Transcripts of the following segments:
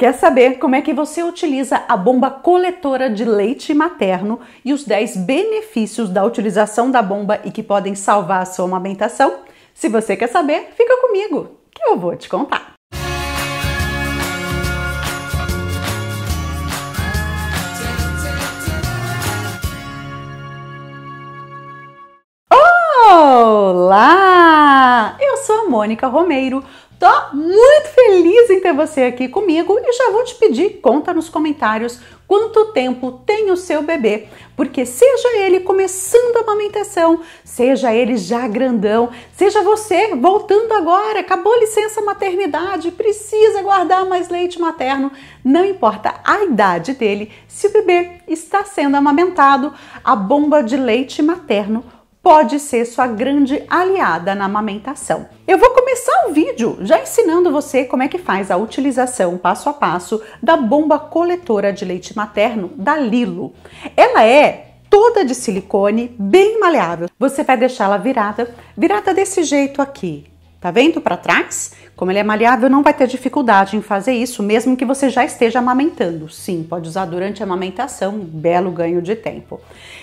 Quer saber como é que você utiliza a bomba coletora de leite materno e os 10 benefícios da utilização da bomba e que podem salvar a sua amamentação? Se você quer saber, fica comigo que eu vou te contar. Mônica Romeiro. Tô muito feliz em ter você aqui comigo e já vou te pedir conta nos comentários quanto tempo tem o seu bebê, porque seja ele começando a amamentação, seja ele já grandão, seja você voltando agora, acabou licença maternidade, precisa guardar mais leite materno, não importa a idade dele, se o bebê está sendo amamentado, a bomba de leite materno pode ser sua grande aliada na amamentação. Eu vou começar o vídeo já ensinando você como é que faz a utilização passo a passo da bomba coletora de leite materno da Lilo. Ela é toda de silicone, bem maleável. Você vai deixá-la virada, virada desse jeito aqui, Tá vendo para trás? Como ele é maleável, não vai ter dificuldade em fazer isso, mesmo que você já esteja amamentando. Sim, pode usar durante a amamentação, um belo ganho de tempo.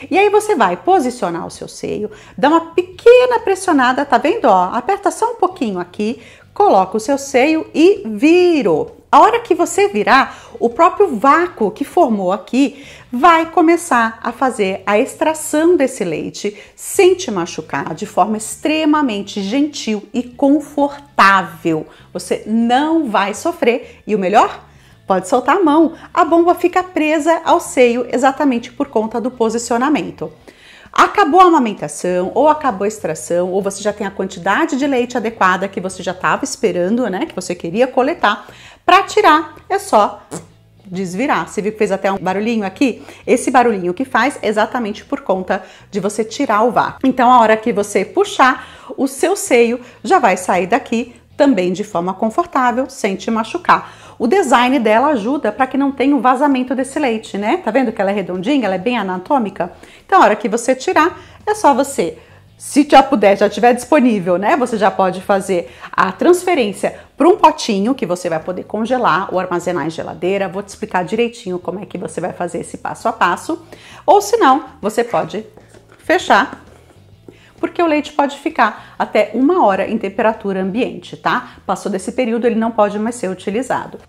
E aí você vai posicionar o seu seio, dá uma pequena pressionada, tá vendo? Ó, aperta só um pouquinho aqui, coloca o seu seio e virou. A hora que você virar, o próprio vácuo que formou aqui vai começar a fazer a extração desse leite sem te machucar, de forma extremamente gentil e confortável. Você não vai sofrer e o melhor? Pode soltar a mão, a bomba fica presa ao seio exatamente por conta do posicionamento. Acabou a amamentação, ou acabou a extração, ou você já tem a quantidade de leite adequada que você já estava esperando, né? Que você queria coletar. Para tirar, é só desvirar. Você viu que fez até um barulhinho aqui? Esse barulhinho que faz é exatamente por conta de você tirar o vácuo. Então, a hora que você puxar, o seu seio já vai sair daqui também de forma confortável, sem te machucar. O design dela ajuda para que não tenha o um vazamento desse leite, né? Tá vendo que ela é redondinha, ela é bem anatômica? Então, a hora que você tirar, é só você se já puder, já tiver disponível, né? Você já pode fazer a transferência para um potinho que você vai poder congelar ou armazenar em geladeira. Vou te explicar direitinho como é que você vai fazer esse passo a passo. Ou se não, você pode fechar, porque o leite pode ficar até uma hora em temperatura ambiente, tá? Passou desse período, ele não pode mais ser utilizado.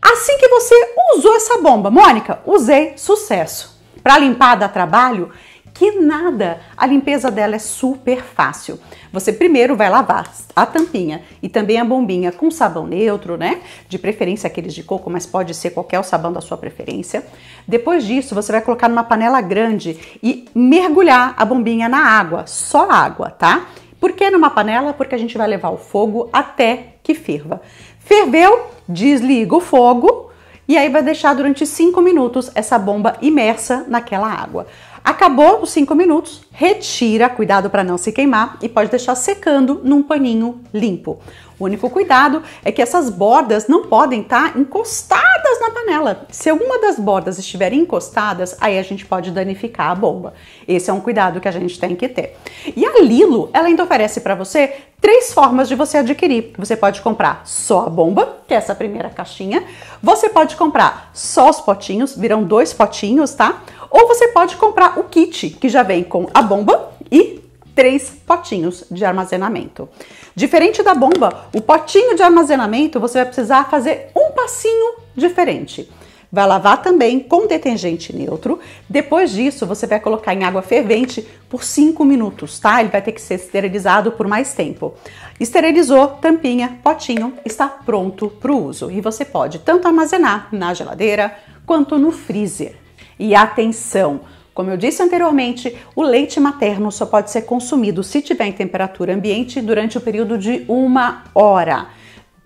Assim que você usou essa bomba, Mônica, usei sucesso. Para limpar dá trabalho? Que nada! A limpeza dela é super fácil. Você primeiro vai lavar a tampinha e também a bombinha com sabão neutro, né? De preferência aqueles de coco, mas pode ser qualquer sabão da sua preferência. Depois disso, você vai colocar numa panela grande e mergulhar a bombinha na água, só água, tá? Por que numa panela? Porque a gente vai levar o fogo até que ferva. Ferveu, desliga o fogo e aí vai deixar durante 5 minutos essa bomba imersa naquela água. Acabou os 5 minutos, retira, cuidado para não se queimar e pode deixar secando num paninho limpo. O único cuidado é que essas bordas não podem estar tá encostadas na panela. Se alguma das bordas estiverem encostadas, aí a gente pode danificar a bomba. Esse é um cuidado que a gente tem que ter. E a Lilo, ela ainda oferece para você três formas de você adquirir. Você pode comprar só a bomba, que é essa primeira caixinha. Você pode comprar só os potinhos, virão dois potinhos, tá? Ou você pode comprar o kit que já vem com a bomba e três potinhos de armazenamento. Diferente da bomba, o potinho de armazenamento você vai precisar fazer um passinho diferente. Vai lavar também com detergente neutro. Depois disso, você vai colocar em água fervente por 5 minutos, tá? Ele vai ter que ser esterilizado por mais tempo. Esterilizou, tampinha, potinho, está pronto para o uso. E você pode tanto armazenar na geladeira quanto no freezer. E atenção! Como eu disse anteriormente, o leite materno só pode ser consumido se tiver em temperatura ambiente durante o período de uma hora.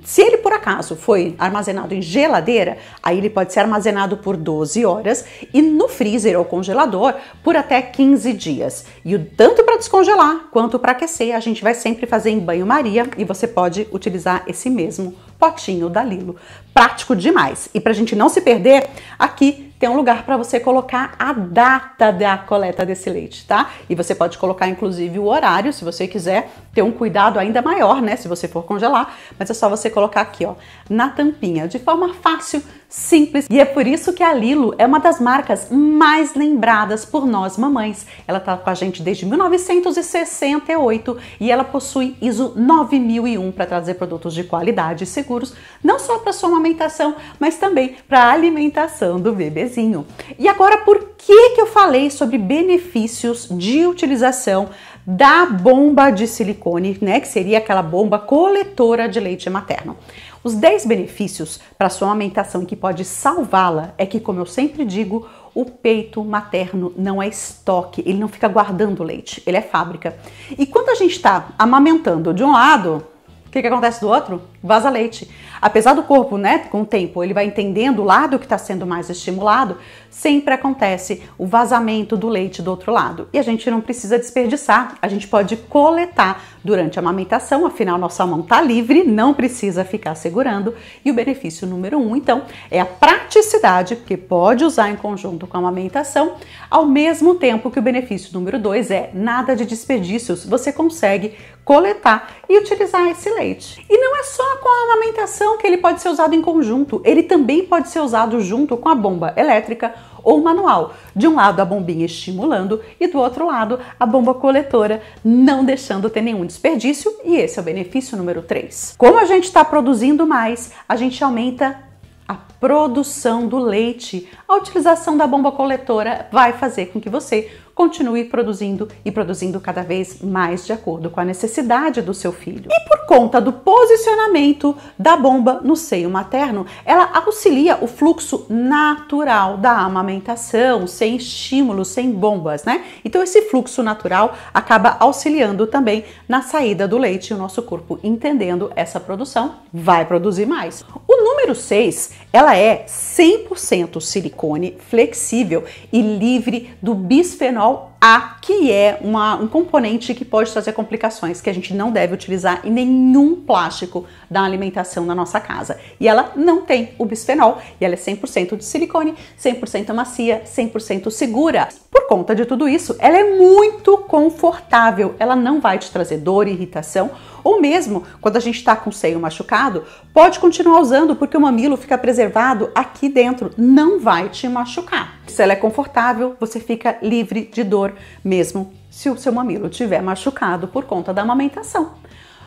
Se ele por acaso foi armazenado em geladeira, aí ele pode ser armazenado por 12 horas e no freezer ou congelador por até 15 dias. E o tanto para descongelar quanto para aquecer, a gente vai sempre fazer em banho-maria e você pode utilizar esse mesmo potinho da Lilo. Prático demais. E para a gente não se perder, aqui tem um lugar para você colocar a data da coleta desse leite, tá? E você pode colocar inclusive o horário, se você quiser ter um cuidado ainda maior, né? Se você for congelar, mas é só você colocar aqui, ó, na tampinha, de forma fácil simples e é por isso que a Lilo é uma das marcas mais lembradas por nós mamães. Ela está com a gente desde 1968 e ela possui ISO 9001 para trazer produtos de qualidade e seguros, não só para sua amamentação, mas também para a alimentação do bebezinho. E agora, por que, que eu falei sobre benefícios de utilização da bomba de silicone, né, que seria aquela bomba coletora de leite materno. Os 10 benefícios para sua amamentação que pode salvá-la é que, como eu sempre digo, o peito materno não é estoque, ele não fica guardando leite, ele é fábrica. E quando a gente está amamentando de um lado, o que, que acontece do outro? Vaza leite. Apesar do corpo, né, com o tempo, ele vai entendendo o lado que está sendo mais estimulado, sempre acontece o vazamento do leite do outro lado. E a gente não precisa desperdiçar, a gente pode coletar durante a amamentação, afinal nossa mão está livre, não precisa ficar segurando. E o benefício número um, então, é a praticidade, porque pode usar em conjunto com a amamentação, ao mesmo tempo que o benefício número dois é nada de desperdícios, você consegue coletar e utilizar esse leite. E não é só com a amamentação Atenção que ele pode ser usado em conjunto, ele também pode ser usado junto com a bomba elétrica ou manual. De um lado a bombinha estimulando e do outro lado a bomba coletora, não deixando ter nenhum desperdício, e esse é o benefício número 3. Como a gente está produzindo mais, a gente aumenta a produção do leite. A utilização da bomba coletora vai fazer com que você continue produzindo e produzindo cada vez mais de acordo com a necessidade do seu filho. E conta do posicionamento da bomba no seio materno, ela auxilia o fluxo natural da amamentação, sem estímulos, sem bombas, né? Então esse fluxo natural acaba auxiliando também na saída do leite, o nosso corpo entendendo essa produção, vai produzir mais. O número 6, ela é 100% silicone, flexível e livre do bisfenol a, que é uma, um componente que pode trazer complicações, que a gente não deve utilizar em nenhum plástico da alimentação na nossa casa. E ela não tem o bisfenol, e ela é 100% de silicone, 100% macia, 100% segura. Por conta de tudo isso, ela é muito confortável, ela não vai te trazer dor, irritação, ou mesmo quando a gente está com o seio machucado, pode continuar usando porque o mamilo fica preservado aqui dentro, não vai te machucar. Se ela é confortável, você fica livre de dor, mesmo se o seu mamilo tiver machucado por conta da amamentação.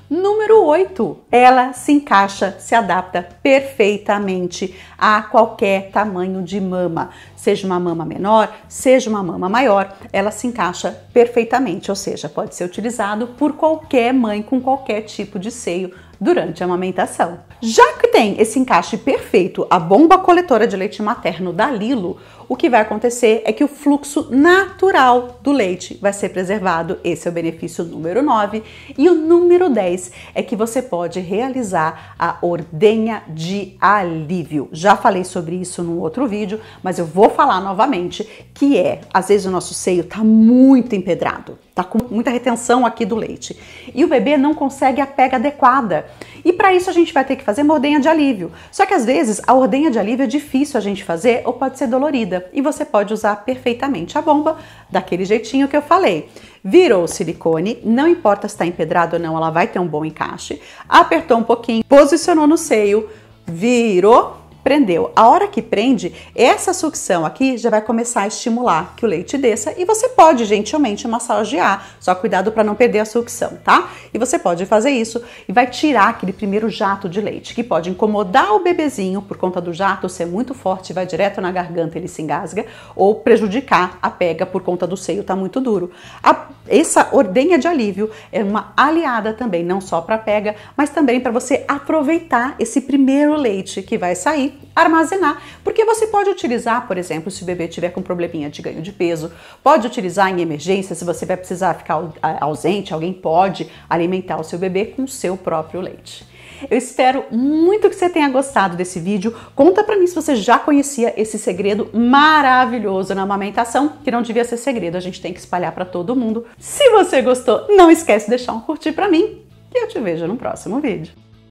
Número 8, ela se encaixa, se adapta perfeitamente a qualquer tamanho de mama, seja uma mama menor, seja uma mama maior, ela se encaixa perfeitamente, ou seja, pode ser utilizado por qualquer mãe com qualquer tipo de seio durante a amamentação. Já que tem esse encaixe perfeito, a bomba coletora de leite materno da Lilo o que vai acontecer é que o fluxo natural do leite vai ser preservado. Esse é o benefício número 9. E o número 10 é que você pode realizar a ordenha de alívio. Já falei sobre isso num outro vídeo, mas eu vou falar novamente, que é, às vezes o nosso seio está muito empedrado, está com muita retenção aqui do leite. E o bebê não consegue a pega adequada. E para isso a gente vai ter que fazer uma ordenha de alívio. Só que às vezes a ordenha de alívio é difícil a gente fazer ou pode ser dolorida. E você pode usar perfeitamente a bomba daquele jeitinho que eu falei. Virou o silicone, não importa se está empedrado ou não, ela vai ter um bom encaixe. Apertou um pouquinho, posicionou no seio, virou prendeu. A hora que prende, essa sucção aqui já vai começar a estimular que o leite desça e você pode gentilmente massagear, só cuidado para não perder a sucção, tá? E você pode fazer isso e vai tirar aquele primeiro jato de leite, que pode incomodar o bebezinho por conta do jato ser muito forte, vai direto na garganta, ele se engasga, ou prejudicar a pega por conta do seio tá muito duro. A, essa ordenha de alívio é uma aliada também, não só para pega, mas também para você aproveitar esse primeiro leite que vai sair armazenar, porque você pode utilizar, por exemplo, se o bebê tiver com probleminha de ganho de peso, pode utilizar em emergência, se você vai precisar ficar ausente, alguém pode alimentar o seu bebê com o seu próprio leite. Eu espero muito que você tenha gostado desse vídeo. Conta para mim se você já conhecia esse segredo maravilhoso na amamentação, que não devia ser segredo, a gente tem que espalhar para todo mundo. Se você gostou, não esquece de deixar um curtir para mim e eu te vejo no próximo vídeo.